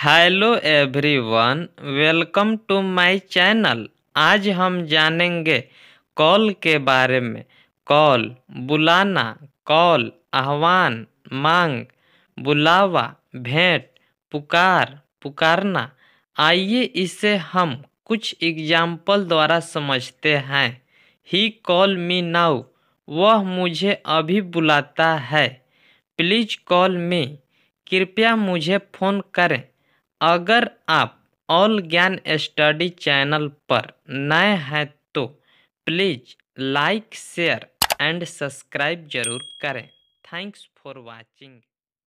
hello everyone welcome to my channel आज हम जानेंगे कॉल के बारे में कॉल बुलाना कॉल आह्वान मांग बुलावा भेंट पुकार पुकारना आइए इसे हम कुछ एग्जाम्पल द्वारा समझते हैं ही कॉल मी नाउ वह मुझे अभी बुलाता है प्लीज कॉल मी कृपया मुझे फ़ोन करें अगर आप ऑल ज्ञान स्टडी चैनल पर नए हैं तो please like share and subscribe जरूर करें थैंक्स फॉर वाचिंग